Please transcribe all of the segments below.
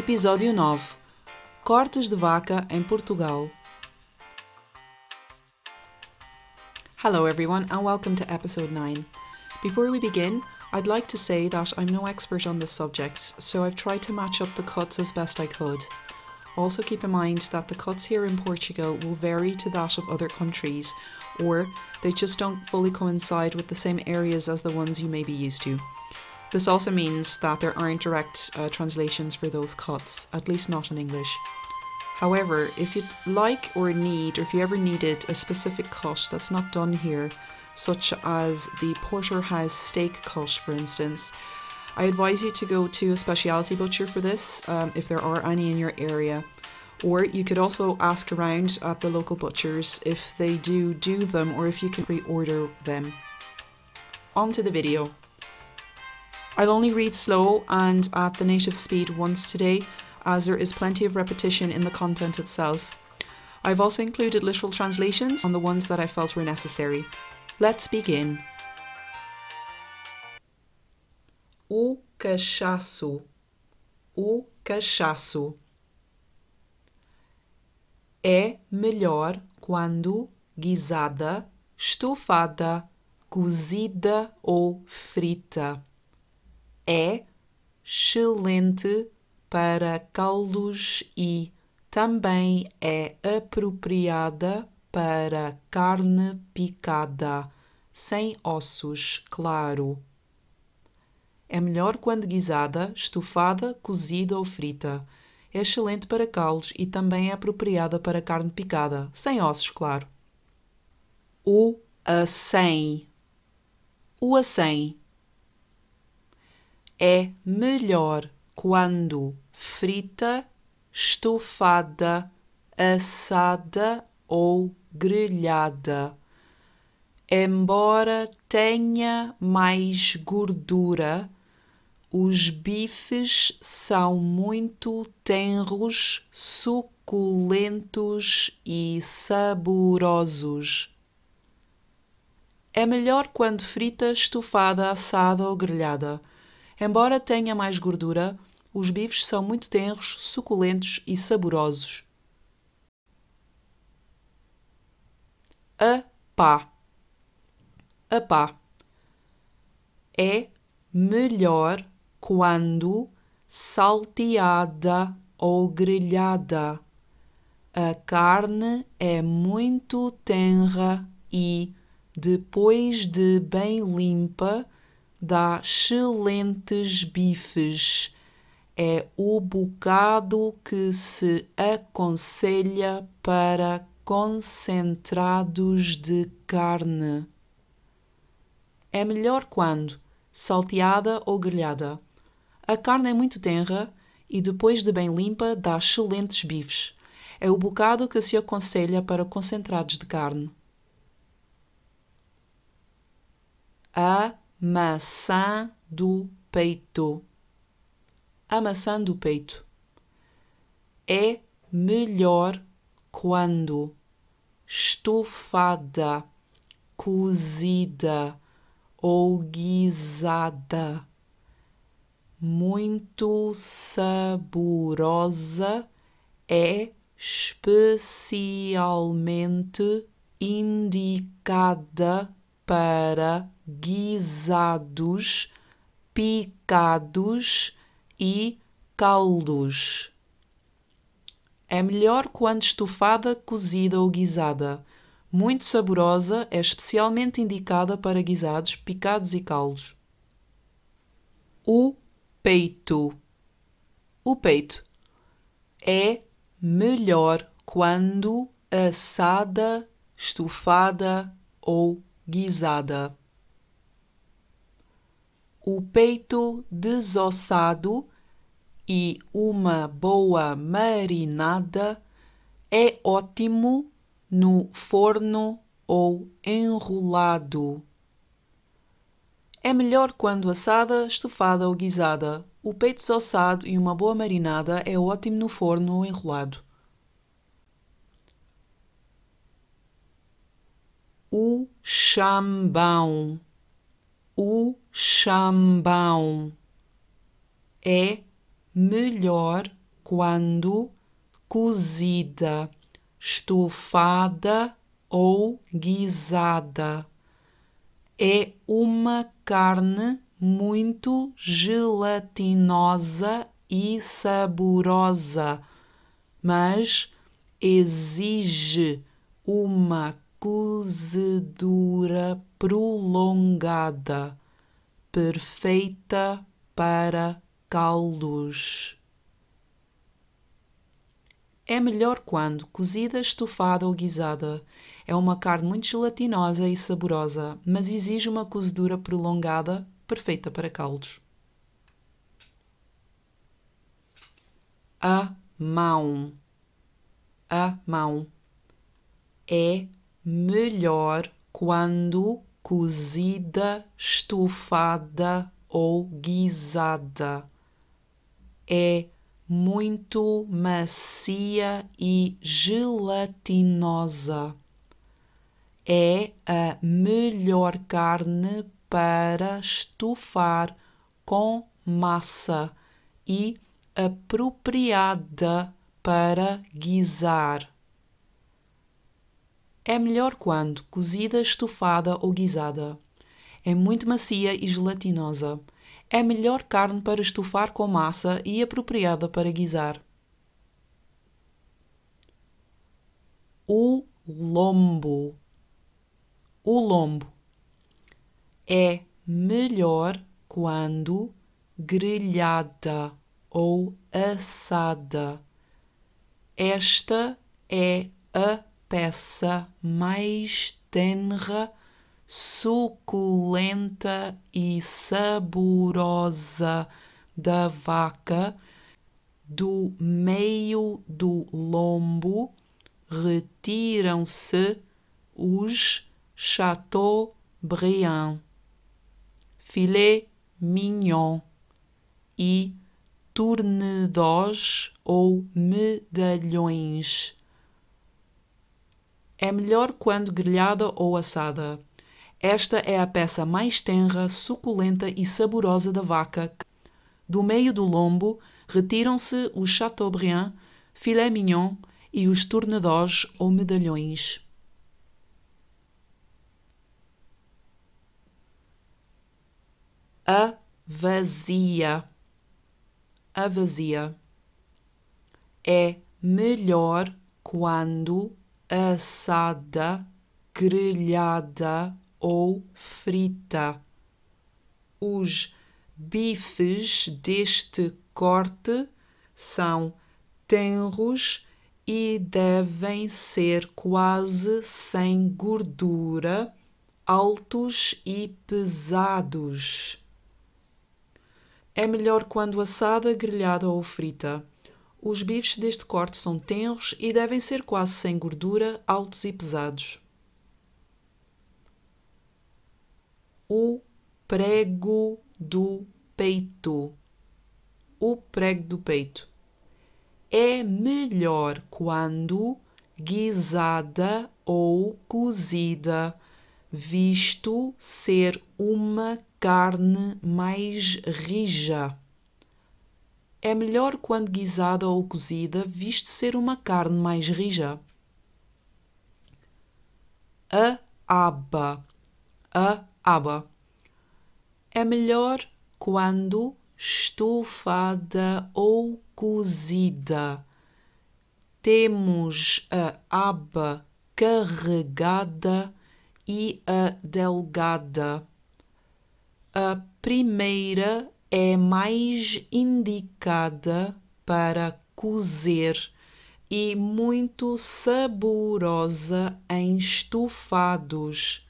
Episódio 9 Cortes de Vaca em Portugal. Hello, everyone, and welcome to episode 9. Before we begin, I'd like to say that I'm no expert on this subject, so I've tried to match up the cuts as best I could. Also, keep in mind that the cuts here in Portugal will vary to that of other countries, or they just don't fully coincide with the same areas as the ones you may be used to. This also means that there aren't direct uh, translations for those cuts, at least not in English. However, if you like or need, or if you ever needed a specific cut that's not done here, such as the porterhouse steak cut, for instance, I advise you to go to a specialty butcher for this, um, if there are any in your area. Or you could also ask around at the local butchers if they do do them or if you can pre-order them. On to the video. I'll only read slow and at the native speed once today, as there is plenty of repetition in the content itself. I've also included literal translations on the ones that I felt were necessary. Let's begin. O cachaço, o cachaço é melhor quando guisada, estufada, cozida ou frita. é excelente para caldos e também é apropriada para carne picada, sem ossos, claro. É melhor quando guisada, estufada, cozida ou frita. É excelente para caldos e também é apropriada para carne picada, sem ossos, claro. O acém. O acém é melhor quando frita, estufada, assada ou grelhada. Embora tenha mais gordura, os bifes são muito tenros, suculentos e saborosos. É melhor quando frita, estufada, assada ou grelhada. Embora tenha mais gordura, os bifes são muito tenros, suculentos e saborosos. A pá. A pá. É melhor quando salteada ou grelhada. A carne é muito tenra e, depois de bem limpa, dá excelentes bifes. É o bocado que se aconselha para concentrados de carne. É melhor quando salteada ou grelhada. A carne é muito tenra e depois de bem limpa dá excelentes bifes. É o bocado que se aconselha para concentrados de carne. A maçã do peito. A maçã do peito é melhor quando estufada, cozida ou guisada. Muito saborosa é especialmente indicada para guisados, picados e caldos. É melhor quando estufada, cozida ou guisada. Muito saborosa, é especialmente indicada para guisados, picados e caldos. O peito. O peito é melhor quando assada, estufada ou guisada o peito desossado e uma boa marinada é ótimo no forno ou enrolado. É melhor quando assada, estufada ou guisada. O peito desossado e uma boa marinada é ótimo no forno ou enrolado. O chambão. O chambão. É melhor quando cozida, estufada ou guisada. É uma carne muito gelatinosa e saborosa, mas exige uma cozedura prolongada perfeita para caldos. É melhor quando cozida, estufada ou guisada. É uma carne muito gelatinosa e saborosa, mas exige uma cozedura prolongada, perfeita para caldos. A mão. A mão. É melhor quando cozida, estufada ou guisada. É muito macia e gelatinosa. É a melhor carne para estufar com massa e apropriada para guisar. É melhor quando cozida, estufada ou guisada. É muito macia e gelatinosa. É melhor carne para estufar com massa e apropriada para guisar. O lombo. O lombo é melhor quando grelhada ou assada. Esta é a peça mais tenra, suculenta e saborosa da vaca, do meio do lombo retiram-se os Chateaubriand, filé mignon e tornedos ou medalhões é melhor quando grelhada ou assada. Esta é a peça mais tenra, suculenta e saborosa da vaca. Do meio do lombo retiram-se o chateaubriand, filé mignon e os tornedós ou medalhões. A vazia. A vazia. É melhor quando assada, grelhada ou frita. Os bifes deste corte são tenros e devem ser quase sem gordura, altos e pesados. É melhor quando assada, grelhada ou frita. Os bifes deste corte são tenros e devem ser quase sem gordura, altos e pesados. O prego do peito. O prego do peito. É melhor quando guisada ou cozida, visto ser uma carne mais rija. É melhor quando guisada ou cozida, visto ser uma carne mais rija. A aba. A aba. É melhor quando estufada ou cozida. Temos a aba carregada e a delgada. A primeira é mais indicada para cozer e muito saborosa em estufados.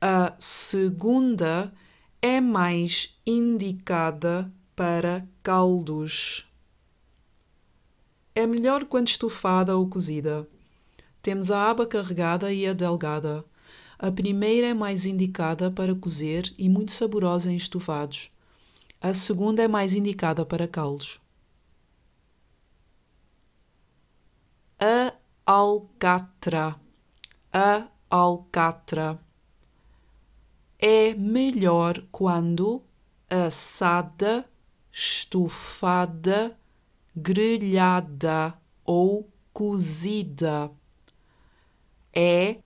A segunda é mais indicada para caldos. É melhor quando estufada ou cozida. Temos a aba carregada e a delgada. A primeira é mais indicada para cozer e muito saborosa em estofados. A segunda é mais indicada para caldos. A alcatra. A alcatra é melhor quando assada, estufada, grelhada ou cozida. É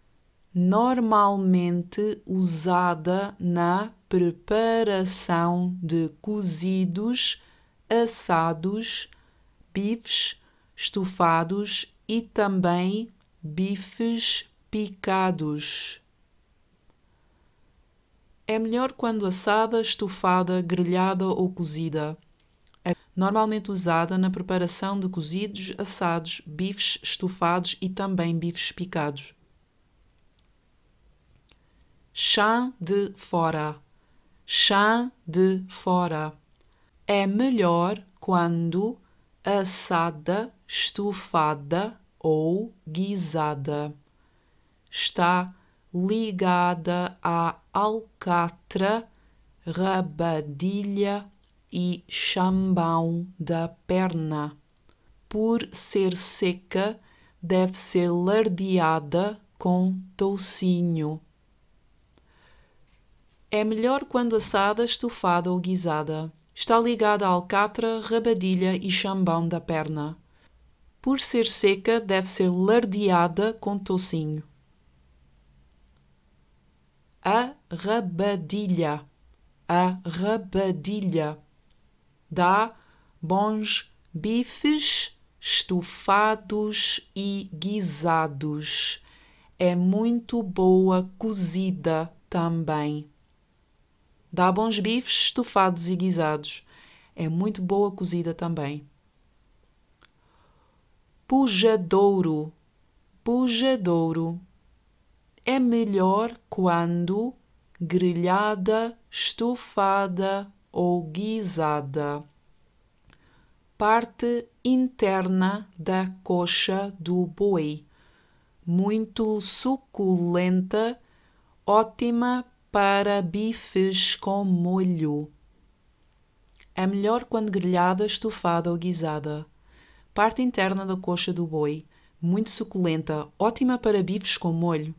normalmente usada na preparação de cozidos, assados, bifes, estufados e também bifes picados. É melhor quando assada, estufada, grelhada ou cozida. É normalmente usada na preparação de cozidos, assados, bifes estufados e também bifes picados chá de fora, chá de fora. É melhor quando assada, estufada ou guisada. Está ligada à alcatra, rabadilha e chambão da perna. Por ser seca, deve ser lardeada com toucinho. É melhor quando assada, estufada ou guisada. Está ligada à alcatra, rabadilha e chambão da perna. Por ser seca, deve ser lardeada com tocinho. A rabadilha. A rabadilha. Dá bons bifes estufados e guisados. É muito boa cozida também. Dá bons bifes estufados e guisados. É muito boa cozida também. Pujadouro. Pujadouro. É melhor quando grelhada, estufada ou guisada. Parte interna da coxa do boi. Muito suculenta, ótima para bifes com molho. É melhor quando grelhada, estufada ou guisada. Parte interna da coxa do boi, muito suculenta, ótima para bifes com molho.